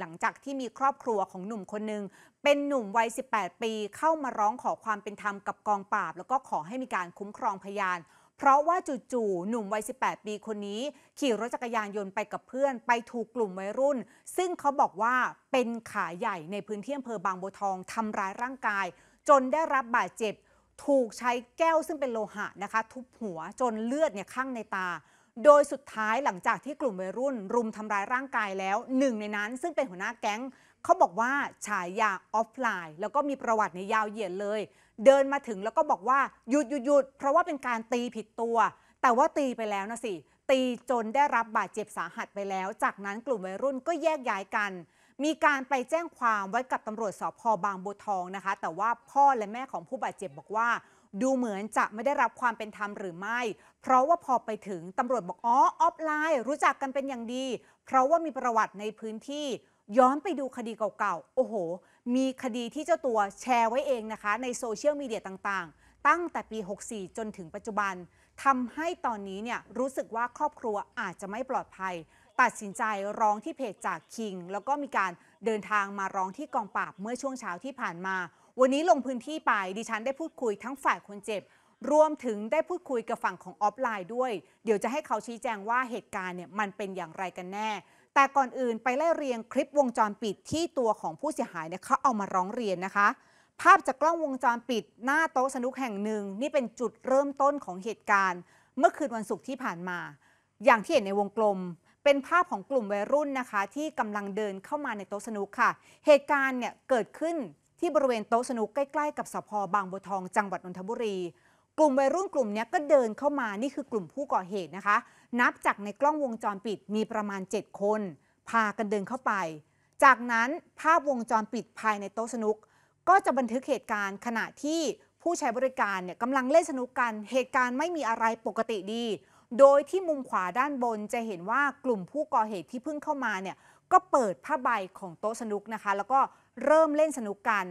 หลังจากที่มีครอบครัวของหนุ่มคนหนึ่งเป็นหนุ่มวัย 18 ปีเข้ามาร้องขอความเป็นธรรมกับกองปราบ แล้วก็ขอให้มีการคุ้มครองพยาน เพราะว่าจู่ๆ หนุ่มวัย 18 ปีคนนี้ ขี่รถจักรยานยนต์ไปกับเพื่อน ไปถูกกลุ่มวัยรุ่น ซึ่งเขาบอกว่าเป็นขาใหญ่ในพื้นที่อำเภอบางบัวทองทำร้ายร่างกาย จนได้รับบาดเจ็บ ถูกใช้แก้วซึ่งเป็นโลหะนะคะทุบหัวจนเลือดเนี่ยข้างในตาโดยสุดท้ายหลังจากที่กลุ่มวัยรุ่น รุมทำร้ายร่างกายแล้วหนึ่งในนั้นซึ่งเป็นหัวหน้าแก๊งเขาบอกว่า ฉายาออฟไลน์ แล้วก็มีประวัติในยาวเหยียดเลย เดินมาถึงแล้วก็บอกว่า หยุดหยุดหยุดเพราะว่าเป็นการตีผิดตัว แต่ว่าตีไปแล้วนะสิ ตีจนได้รับบาดเจ็บสาหัสไปแล้ว จากนั้นกลุ่มวัยรุ่นก็แยกย้ายกัน มีการไปแจ้งความไว้กับตำรวจสพบางบัวทองนะคะ แต่ว่าพ่อและแม่ของผู้บาดเจ็บบอกว่าดูเหมือนจะไม่ได้รับความเป็นธรรมหรือไม่ เพราะว่าพอไปถึง ตำรวจบอกอ๋อ ออฟไลน์รู้จักกันเป็นอย่างดี เพราะว่ามีประวัติในพื้นที่ ย้อนไปดูคดีเก่าๆ โอ้โห มีคดีที่เจ้าตัวแชร์ไว้เองนะคะ ในโซเชียลมีเดียต่างๆ ตั้งแต่ปี 64 จนถึงปัจจุบันทำให้ตอนนี้เนี่ยรู้สึกว่าครอบครัวอาจจะไม่ปลอดภัย ตัดสินใจร้องที่เพจจากคิงแล้วก็มีการเดินทางมาร้องที่กองปราบเมื่อช่วงเช้าที่ผ่านมาวันนี้ลงพื้นที่ไปดิฉันได้พูดคุยทั้งฝ่ายคนเจ็บ รวมถึงได้พูดคุยกับฝั่งของออฟไลน์ด้วย เดี๋ยวจะให้เขาชี้แจงว่าเหตุการณ์เนี่ยมันเป็นอย่างไรกันแน่ แต่ก่อนอื่นไปไล่เรียงคลิปวงจรปิดที่ตัวของผู้เสียหายเนี่ยเขาเอามาร้องเรียนนะคะ ภาพจากกล้องวงจรปิดหน้าโต๊ะสนุกแห่งหนึ่งนี่เป็นจุดเริ่มต้นของเหตุการณ์ เมื่อคืนวันศุกร์ที่ผ่านมา อย่างที่เห็นในวงกลม เป็นภาพของกลุ่มวัยรุ่นนะคะ ที่กำลังเดินเข้ามาในโต๊ะสนุกค่ะ เหตุการณ์เนี่ยเกิดขึ้นที่บริเวณโต๊ะสนุกใกล้ๆกับสพบางบัวทองจังหวัดนนทบุรี กลุ่มวัยรุ่นกลุ่มนี้ก็เดินเข้ามา นี่คือกลุ่มผู้ก่อเหตุนะคะ นับจากในกล้องวงจรปิดมีประมาณ 7 คน พากันเดินเข้าไป จากนั้นภาพวงจรปิดภายในโต๊ะสนุก ก็จะบันทึกเหตุการณ์ขณะที่ผู้ใช้บริการเนี่ยกำลังเล่นสนุกกัน เหตุการณ์ไม่มีอะไรปกติดี โดยที่มุมขวาด้านบนจะเห็นว่ากลุ่มผู้ก่อเหตุที่เพิ่งเข้ามาเนี่ย ก็เปิดผ้าใบของโต๊ะสนุกนะคะ แล้วก็เริ่มเล่นสนุกกัน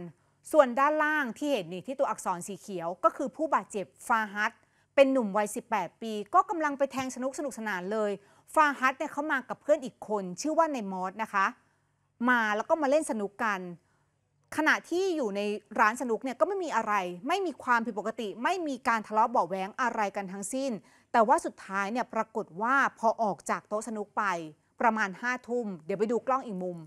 ส่วนด้านล่างที่เห็นนี่ที่ตัวอักษรสีเขียว ก็คือผู้บาดเจ็บฟาฮัตเป็นหนุ่มวัย 18 ปี ก็กำลังไปแทงสนุกสนุกสนานเลย ฟาฮัตเนี่ยเขามากับเพื่อนอีกคนชื่อว่าในมอสนะคะ มาแล้วก็มาเล่นสนุกกัน ขณะที่อยู่ในร้านสนุกเนี่ยก็ไม่มีอะไร ไม่มีความผิดปกติ ไม่มีการทะเลาะเบาแหวงอะไรกันทั้งสิ้น แต่ว่าสุดท้ายเนี่ยปรากฏว่าพอออกจากโต๊ะสนุกไปประมาณ5้าทุ่มเดี๋ยวไปดูกล้องอีกมุม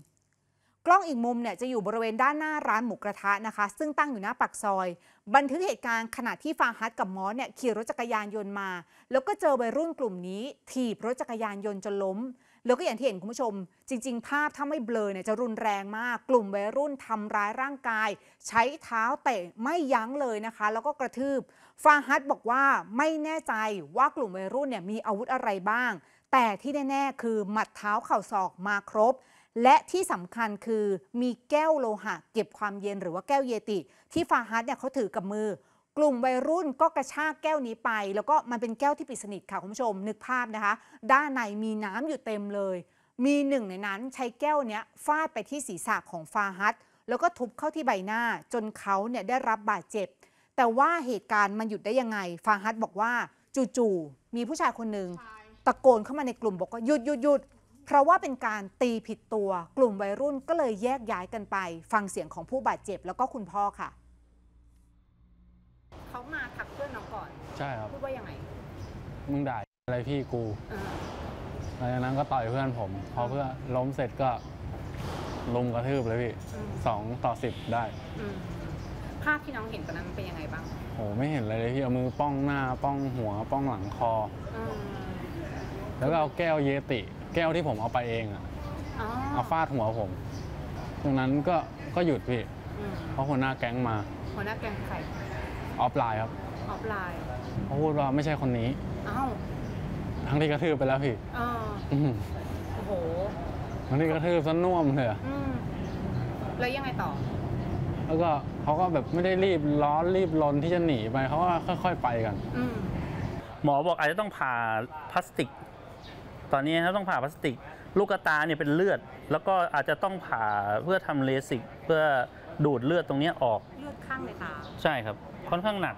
กล้องอีกมุมเนี่ยจะอยู่บริเวณด้านหน้าร้านหมูกระทะนะคะซึ่งตั้งอยู่หน้าปากซอย บันทึกเหตุการณ์ขณะที่ฟาฮัดกับมอสเนี่ยขี่รถจักรยานยนต์มา แล้วก็เจอวัยรุ่นกลุ่มนี้ถีบรถจักรยานยนต์จนล้ม แล้วก็อย่างที่เห็นคุณผู้ชม จริง ๆ ภาพถ้าไม่เบลอเนี่ยจะรุนแรงมาก กลุ่มวัยรุ่นทำร้ายร่างกาย ใช้เท้าเตะไม่ยั้งเลยนะคะ แล้วก็กระทืบฟาฮัดบอกว่าไม่แน่ใจว่ากลุ่มวัยรุ่นเนี่ยมีอาวุธอะไรบ้าง แต่ที่แน่ๆคือหมัดเท้าเข่าศอกมาครบและที่สำคัญคือมีแก้วโลหะ เก็บความเย็นหรือว่าแก้วเยติ ที่ฟาฮัดเนี่ยเขาถือกับมือ กลุ่มวัยรุ่นก็กระชากแก้วนี้ไป แล้วก็มันเป็นแก้วที่ปิดสนิทค่ะคุณผู้ชมนึกภาพนะคะ ด้านในมีน้ำอยู่เต็มเลย มีหนึ่งในนั้นใช้แก้วเนี้ยฟาดไปที่ศีรษะของฟาฮัดแล้วก็ทุบเข้าที่ใบหน้าจนเขาเนี่ยได้รับบาดเจ็บ แต่ว่าเหตุการณ์มันหยุดได้ยังไง ฟาฮัดบอกว่า จู่ๆมีผู้ชายคนหนึ่งตะโกนเข้ามาในกลุ่มบอกว่าหยุดหยุดหยุดเพราะว่าเป็นการตีผิดตัวกลุ่มวัยรุ่นก็เลยแยกย้ายกันไป ฟังเสียงของผู้บาดเจ็บแล้วก็คุณพ่อค่ะ เขามาทักเพื่อนน้องก่อน ใช่ครับพูดว่ายังไง มึงด่าอะไรพี่กูหลังจากนั้นก็ต่อยเพื่อนผมพอเพื่อนล้มเสร็จก็ลุมกระทืบเลยพี่สองต่อสิบได้ภาพที่น้องเห็นตอนนั้นเป็นยังไงบ้างโอ้ไม่เห็นอะไรเลยพี่เอามือป้องหน้าป้องหัว ป้องหลังคอแล้วก็เอาแก้วเยติแก้วที่ผมเอาไปเองอะเอาฟาดหัวผมตรงนั้นก็ก็หยุดพี่ เพราะหัวหน้าแก๊งมาหัวหน้าแก๊งไครออฟไลน์ครับ ออฟไลน์เขาพูดว่าไม่ใช่คนนี้อ้าวทั้งที่กระทืบไปแล้วพี่อือโอ้โหทั้งที่กระทืบซะน่วมเลยอะืมแล้วยังไงต่อ แล้วก็เขาก็แบบไม่ได้รีบร้อนรีบลนที่จะหนีไปเขาก็ค่อยๆไปกันอหมอบอกอาจจะต้องผ่าพลาสติกตอนนี้ถ้าต้องผ่าพลาสติก ลูกตาเนี่ยเป็นเลือด แล้วก็อาจจะต้องผ่าเพื่อทำเลสิกเพื่อดูดเลือดตรงนี้ออก เลือดข้างในตาใช่ครับค่อนข้างหนัก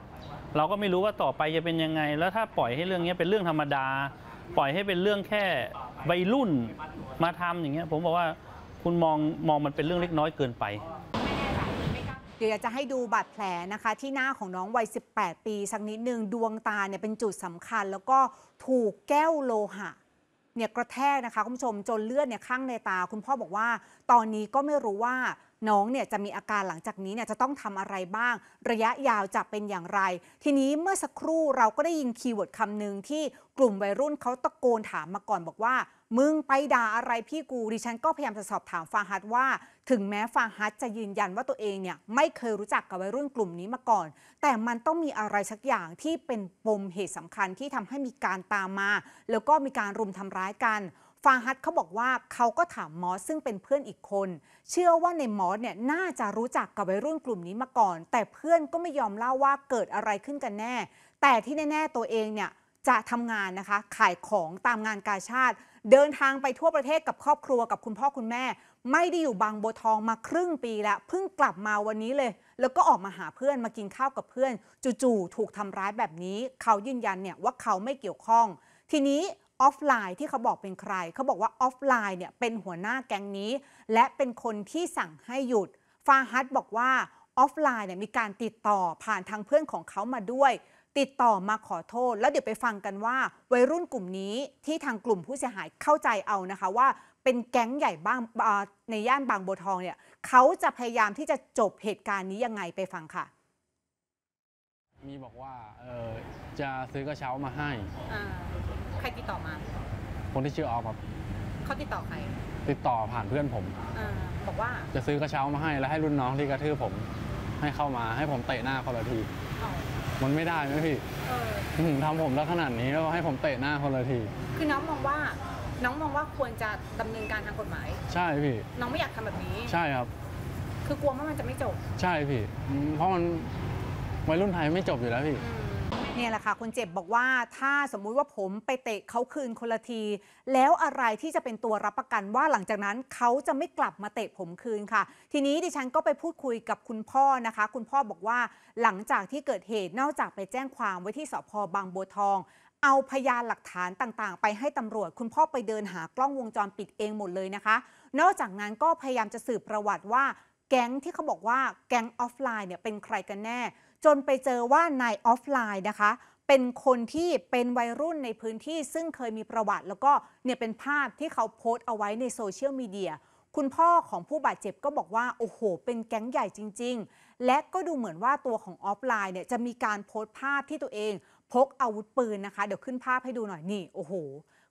เราก็ไม่รู้ว่าต่อไปจะเป็นยังไง แล้วถ้าปล่อยให้เรื่องนี้เป็นเรื่องธรรมดา ปล่อยให้เป็นเรื่องแค่วัยรุ่นมาทำอย่างเงี้ย ผมบอกว่าคุณมองมองมันเป็นเรื่องเล็กน้อยเกินไป เดี๋ยวจะให้ดูบาดแผลนะคะ ที่หน้าของน้องวัย18 ปี สักนิดหนึ่งดวงตาเนี่ยเป็นจุดสำคัญ แล้วก็ถูกแก้วโลหะเนี่ยกระแทกนะคะคุณผู้ชมจนเลือดเนี่ยข้างในตาคุณพ่อบอกว่าตอนนี้ก็ไม่รู้ว่าน้องเนี่ยจะมีอาการหลังจากนี้เนี่ยจะต้องทำอะไรบ้าง ระยะยาวจะเป็นอย่างไร ทีนี้เมื่อสักครู่เราก็ได้ยินคีย์เวิร์ดคำหนึ่งที่กลุ่มวัยรุ่นเขาตะโกนถามมาก่อนบอกว่า มึงไปด่าอะไรพี่กูดิฉัน ก็พยายามจะสอบถามฟาฮัดว่าถึงแม้ฟาฮัดจะยืนยันว่าตัวเองเนี่ยไม่เคยรู้จักกับวัยรุ่นกลุ่มนี้มาก่อน แต่มันต้องมีอะไรสักอย่างที่เป็นปมเหตุสำคัญที่ทำให้มีการตามมา แล้วก็มีการรุมทำร้ายกันฟาฮัตเขาบอกว่าเขาก็ถามมอสซึ่งเป็นเพื่อนอีกคน เชื่อว่าในมอสเนี่ยน่าจะรู้จักกับวัยรุ่นกลุ่มนี้มาก่อน แต่เพื่อนก็ไม่ยอมเล่าว่าเกิดอะไรขึ้นกันแน่ แต่ที่แน่ๆตัวเองเนี่ยจะทำงานนะคะขายของตามงานกาชาติ เดินทางไปทั่วประเทศกับครอบครัวกับคุณพ่อคุณแม่ ไม่ได้อยู่บางบัวทองมาครึ่งปีแล้วเพิ่งกลับมาวันนี้เลย แล้วก็ออกมาหาเพื่อนมากินข้าวกับเพื่อนจู่ๆถูกทำร้ายแบบนี้เขายืนยันเนี่ยว่าเขาไม่เกี่ยวข้อง ทีนี้ออฟไลน์ที่เขาบอกเป็นใคร เขาบอกว่าออฟไลน์เนี่ยเป็นหัวหน้าแก๊งนี้ และเป็นคนที่สั่งให้หยุด ฟาฮัดบอกว่าออฟไลน์เนี่ยมีการติดต่อผ่านทางเพื่อนของเขามาด้วยติดต่อมาขอโทษ แล้วเดี๋ยวไปฟังกันว่า วัยรุ่นกลุ่มนี้ที่ทางกลุ่มผู้เสียหายเข้าใจเอานะคะว่า เป็นแก๊งใหญ่บ้างในย่านบางบัวทองเนี่ยเขาจะพยายามที่จะจบเหตุการณ์นี้ยังไงไปฟังค่ะ มีบอกว่าเออจะซื้อกระเช้ามาให้ใครติดต่อมา คนที่ชื่อออฟครับ เขาติดต่อใคร ติดต่อผ่านเพื่อนผมอบอกว่าจะซื้อกระเช้ามาให้แล้วให้รุ่นน้องที่กระทืบผมให้เข้ามา ให้ผมเตะหน้าคนละที มันไม่ได้ไหมพี่ทำผมแล้วขนาดนี้แล้วให้ผมเตะหน้าคนละที คือน้องมองว่า น้องมองว่าควรจะดำเนินการทางกฎหมาย ใช่พี่ น้องไม่อยากทำแบบนี้ ใช่ครับ คือกลัวว่ามันจะไม่จบ ใช่พี่ เพราะมันวัยรุ่นไทยไม่จบอยู่แล้วพี่เนี่ยแหละค่ะคนเจ็บบอกว่าถ้าสมมุติว่าผมไปเตะเขาคืนคนละที แล้วอะไรที่จะเป็นตัวรับประกันว่าหลังจากนั้นเขาจะไม่กลับมาเตะผมคืนค่ะ ทีนี้ดิฉันก็ไปพูดคุยกับคุณพ่อนะคะ คุณพ่อบอกว่าหลังจากที่เกิดเหตุนอกจากไปแจ้งความไว้ที่สพบางบัวทอง เอาพยานหลักฐานต่างๆ ไปให้ตำรวจ คุณพ่อไปเดินหากล้องวงจรปิดเองหมดเลยนะคะ นอกจากนั้นก็พยายามจะสืบประวัติว่าแก๊งที่เขาบอกว่าแก๊งออฟไลน์เนี่ยเป็นใครกันแน่ จนไปเจอว่านายออฟไลน์นะคะ เป็นคนที่เป็นวัยรุ่นในพื้นที่ซึ่งเคยมีประวัติ แล้วก็เนี่ยเป็นภาพที่เขาโพสต์เอาไว้ในโซเชียลมีเดียคุณพ่อของผู้บาดเจ็บก็บอกว่าโอ้โห เป็นแก๊งใหญ่จริงๆ และก็ดูเหมือนว่าตัวของออฟไลน์เนี่ยจะมีการโพสต์ภาพที่ตัวเอง พกอาวุธปืนนะคะเดี๋ยวขึ้นภาพให้ดูหน่อยนี่โอ้โห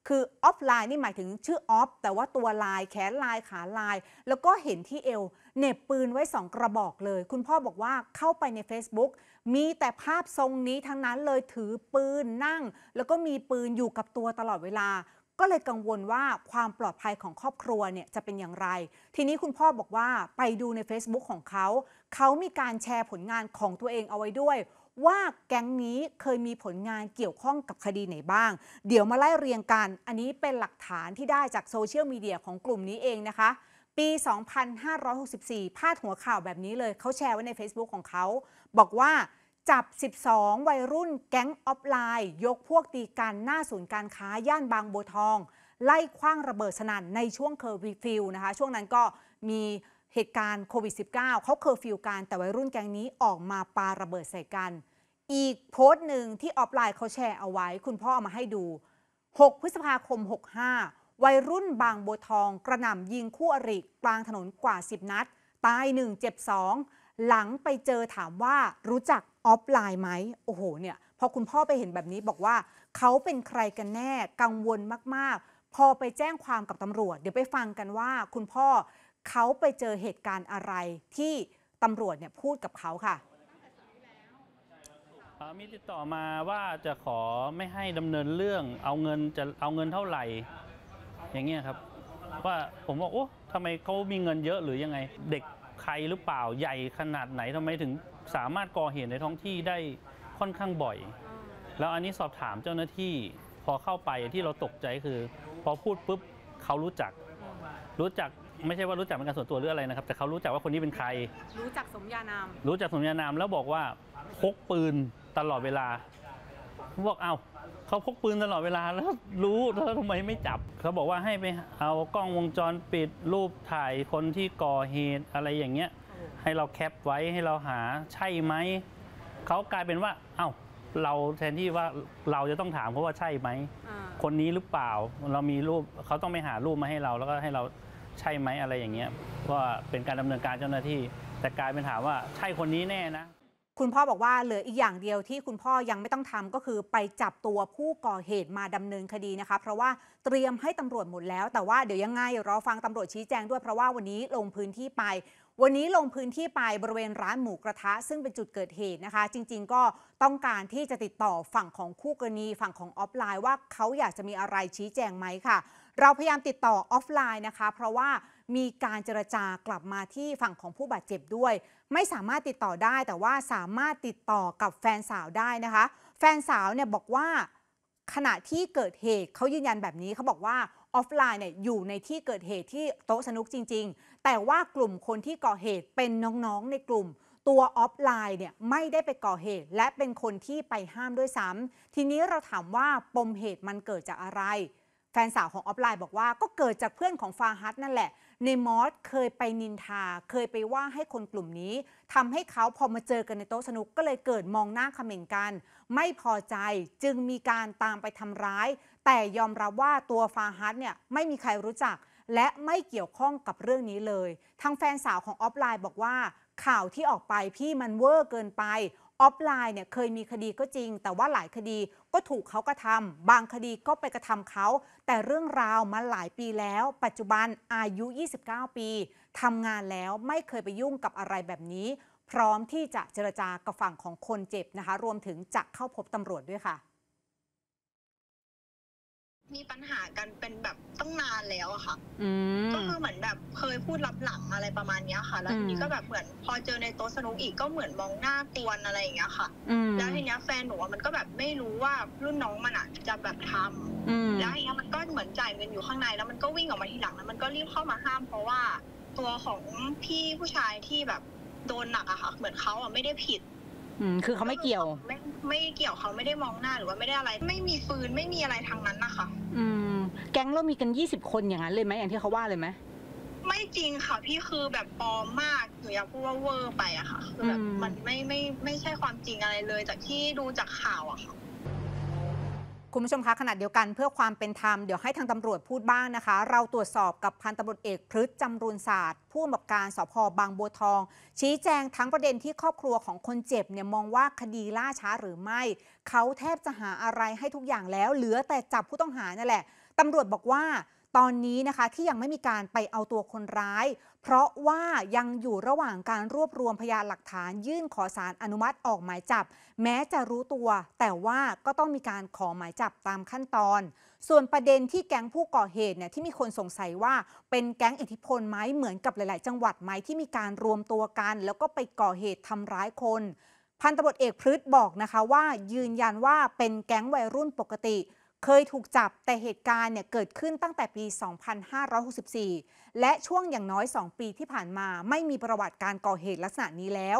คือออฟไลน์นี่หมายถึงชื่อออฟแต่ว่าตัวลายแขนลายขาลายแล้วก็เห็นที่เอวเน็บปืนไว้สองกระบอกเลย คุณพ่อบอกว่าเข้าไปใน Facebook มีแต่ภาพทรงนี้ทั้งนั้นเลยถือปืนนั่ง แล้วก็มีปืนอยู่กับตัวตลอดเวลา ก็เลยกังวลว่าความปลอดภัยของครอบครัวเนี่ยจะเป็นอย่างไร ทีนี้คุณพ่อบอกว่าไปดูใน Facebook ของเขา เขามีการแชร์ผลงานของตัวเองเอาไว้ด้วยว่าแก๊งนี้เคยมีผลงานเกี่ยวข้องกับคดีไหนบ้าง เดี๋ยวมาไล่เรียงกัน อันนี้เป็นหลักฐานที่ได้จากโซเชียลมีเดียของกลุ่มนี้เองนะคะ ปี 2564 พาดหัวข่าวแบบนี้เลย เขาแชร์ไว้ใน Facebook ของเขา บอกว่าจับ 12 วัยรุ่นแก๊งออฟไลน์ ยกพวกตีกันหน้าศูนย์การค้าย่านบางบัวทอง ไล่คว้างระเบิดสนั่นในช่วงเคอร์ฟิวนะคะ ช่วงนั้นก็มีเหตุการณ์โควิด -19 เขาเคอร์ฟิวกันแต่วัยรุ่นแก๊งนี้ออกมาปาระเบิดใส่กันอีกโพสต์หนึ่งที่ออฟไลน์เขาแชร์เอาไว้ คุณพ่อเอามาให้ดู 6 พฤษภาคม 65 วัยรุ่นบางบัวทองกระหน่ำยิงคู่อริกลางถนนกว่า 10 นัด ตาย1เจ็บ2หลังไปเจอถามว่ารู้จักออฟไลน์ไหม โอ้โห เนี่ย พอคุณพ่อไปเห็นแบบนี้บอกว่าเขาเป็นใครกันแน่กังวลมาก ๆ พอไปแจ้งความกับตำรวจเดี๋ยวไปฟังกันว่า คุณพ่อเขาไปเจอเหตุการณ์อะไรที่ตำรวจเนี่ยพูดกับเขาค่ะมีติดต่อมาว่าจะขอไม่ให้ดำเนินเรื่องเอาเงินจะเอาเงินเท่าไหร่อย่างเงี้ยครับ ว่าผมบอกโอ้ทำไมเขามีเงินเยอะหรือยังไงเด็กใครหรือเปล่าใหญ่ขนาดไหนทำไมถึงสามารถก่อเหตุในท้องที่ได้ค่อนข้างบ่อย แล้วอันนี้สอบถามเจ้าหน้าที่พอเข้าไปที่เราตกใจคือ พอพูดปุ๊บเขารู้จัก รู้จักไม่ใช่ว่ารู้จักเป็นการส่วนตัวหรืออะไรนะครับ แต่เขารู้จักว่าคนนี้เป็นใคร รู้จักสมญานาม รู้จักสมญานามแล้วบอกว่าพกปืนตลอดเวลาบอกเอาเขาพกปืนตลอดเวลา แล้วรู้แล้วทำไมไม่จับ เขาบอกว่าให้ไป เอากล้องวงจรปิดรูปถ่ายคนที่ก่อเหตุ อะไรอย่างเงี้ยให้เราแคปไว้ให้เราหาใช่ไหม เขากลายเป็นว่าเอา้าเราแทนที่ว่าเราจะต้องถามเพราะว่าใช่ไหมคนนี้หรือเปล่า เรามีรูปเขาต้องไปหารูปมาให้เรา แล้วก็ให้เราใช่ไหมอะไรอย่างเงี้ย ว่าเป็นการดำเนินการเจ้าหน้าที่ แต่กลายเป็นถามว่าใช่คนนี้แน่นะคุณพ่อบอกว่า เหลืออีกอย่างเดียวที่คุณพ่อยังไม่ต้องทำก็คือ ไปจับตัวผู้ก่อเหตุมาดำเนินคดีนะคะเพราะว่าเตรียมให้ตำรวจหมดแล้ว แต่ว่าเดี๋ยวยังไงรอฟังตำรวจชี้แจงด้วย เพราะว่าวันนี้ลงพื้นที่ไป วันนี้ลงพื้นที่ไปบริเวณร้านหมูกระทะ ซึ่งเป็นจุดเกิดเหตุนะคะ จริง ๆ ก็ต้องการที่จะติดต่อฝั่งของคู่กรณีฝั่งของออฟไลน์ ว่าเขาอยากจะมีอะไรชี้แจงไหมค่ะ เราพยายามติดต่อออฟไลน์นะคะ เพราะว่ามีการเจรจากลับมาที่ฝั่งของผู้บาดเจ็บด้วยไม่สามารถติดต่อได้แต่ว่าสามารถติดต่อกับแฟนสาวได้นะคะ แฟนสาวเนี่ยบอกว่าขณะที่เกิดเหตุเขายืนยันแบบนี้เขาบอกว่าออฟไลน์เนี่ยอยู่ในที่เกิดเหตุที่โต๊ะสนุกจริง ๆ แต่ว่ากลุ่มคนที่ก่อเหตุเป็นน้องๆในกลุ่ม ตัวออฟไลน์เนี่ยไม่ได้ไปก่อเหตุและเป็นคนที่ไปห้ามด้วยซ้ำทีนี้เราถามว่าปมเหตุมันเกิดจากอะไร แฟนสาวของออฟไลน์บอกว่าก็เกิดจากเพื่อนของฟาฮัตนั่นแหละในมอสเคยไปนินทา เคยไปว่าให้คนกลุ่มนี้ ทำให้เขาพอมาเจอกันในโต๊ะสนุกก็เลยเกิดมองหน้าเขม่งกัน ไม่พอใจจึงมีการตามไปทำร้าย แต่ยอมรับว่าตัวฟาฮัดเนี่ยไม่มีใครรู้จัก และไม่เกี่ยวข้องกับเรื่องนี้เลยทางแฟนสาวของออฟไลน์บอกว่าข่าวที่ออกไปพี่มันเวอร์เกินไปออฟไลน์เนี่ยเคยมีคดีก็จริง แต่ว่าหลายคดีก็ถูกเขากระทำบางคดีก็ไปกระทำเขา แต่เรื่องราวมาหลายปีแล้ว ปัจจุบันอายุ 29 ปีทำงานแล้วไม่เคยไปยุ่งกับอะไรแบบนี้ พร้อมที่จะเจรจากับฝั่งของคนเจ็บนะคะ รวมถึงจะเข้าพบตำรวจด้วยค่ะมีปัญหากันเป็นแบบต้องนานแล้วอะค่ะก็คือเหมือนแบบเคยพูดรับหลังอะไรประมาณเนี้ยค่ะ แล้วทีนี้ก็แบบเหมือนพอเจอในโต๊ะสนุกอีกก็เหมือนมองหน้ากวนอะไรอย่างเงี้ยค่ะ แล้วทีเนี้ยแฟนหนูมันก็แบบไม่รู้ว่ารุ่นน้องมันอะจะแบบทำาแล้วทีเนี้ยมันก็เหมือนจ่ายเงินอยู่ข้างใน แล้วมันก็วิ่งออกมาทีหลัง แล้วมันก็รีบเข้ามาห้ามเพราะว่า ตัวของพี่ผู้ชายที่แบบโดนหนักอะค่ะ เหมือนเขาอะไม่ได้ผิดคือเขาไม่เกี่ยว ไม่ไม่เกี่ยวเขาไม่ได้มองหน้าหรือว่าไม่ได้อะไร ไม่มีฟืนไม่มีอะไรทางนั้นนะคะอืมแก๊งเรามีกันยี่สิบคนอย่างนั้นเลยไหมอย่างที่เขาว่าเลยไหมไม่จริงค่ะพี่คือแบบปลอมมากหนูอยากพูดว่าเวอร์ไปอะค่ะคือแบบมันไม่ไม่ไม่ใช่ความจริงอะไรเลยจากที่ดูจากข่าวอะค่ะคุณผู้ชมคะขณะเดียวกัน เพื่อความเป็นธรรม เดี๋ยวให้ทางตำรวจพูดบ้างนะคะ เราตรวจสอบกับพันตำรวจเอกพฤษจำรุนศาสตร์ ผู้บำกับการสพบางบัวทอง ชี้แจงทั้งประเด็นที่ครอบครัวของคนเจ็บเนี่ยมองว่าคดีล่าช้าหรือไม่ เขาแทบจะหาอะไรให้ทุกอย่างแล้ว เหลือแต่จับผู้ต้องหานั่นแหละตำรวจบอกว่า ตอนนี้นะคะที่ยังไม่มีการไปเอาตัวคนร้ายเพราะว่ายังอยู่ระหว่างการรวบรวมพยานหลักฐานยื่นขอสารอนุมัติออกหมายจับ แม้จะรู้ตัวแต่ว่าก็ต้องมีการขอหมายจับตามขั้นตอน ส่วนประเด็นที่แก๊งผู้ก่อเหตุเนี่ยที่มีคนสงสัยว่าเป็นแก๊งอิทธิพลไหมเหมือนกับหลาย ๆจังหวัดไหมที่มีการรวมตัวกัน แล้วก็ไปก่อเหตุทำร้ายคนพันตำรวจเอกพฤษบอกนะคะว่ายืนยันว่าเป็นแก๊งวัยรุ่นปกติเคยถูกจับแต่เหตุการณ์เนี่ยเกิดขึ้นตั้งแต่ปี 2564 และช่วงอย่างน้อย 2 ปีที่ผ่านมาไม่มีประวัติการก่อเหตุลักษณะนี้แล้ว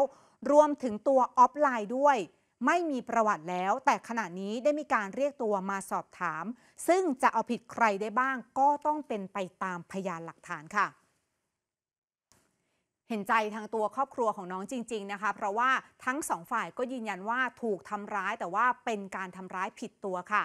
รวมถึงตัวออฟไลน์ด้วย ไม่มีประวัติแล้ว แต่ขณะนี้ได้มีการเรียกตัวมาสอบถาม ซึ่งจะเอาผิดใครได้บ้างก็ต้องเป็นไปตามพยานหลักฐานค่ะ เห็นใจทางตัวครอบครัวของน้องจริง ๆนะคะเพราะว่าทั้งสองฝ่ายก็ยืนยันว่าถูกทำร้ายแต่ว่าเป็นการทำร้ายผิดตัวค่ะ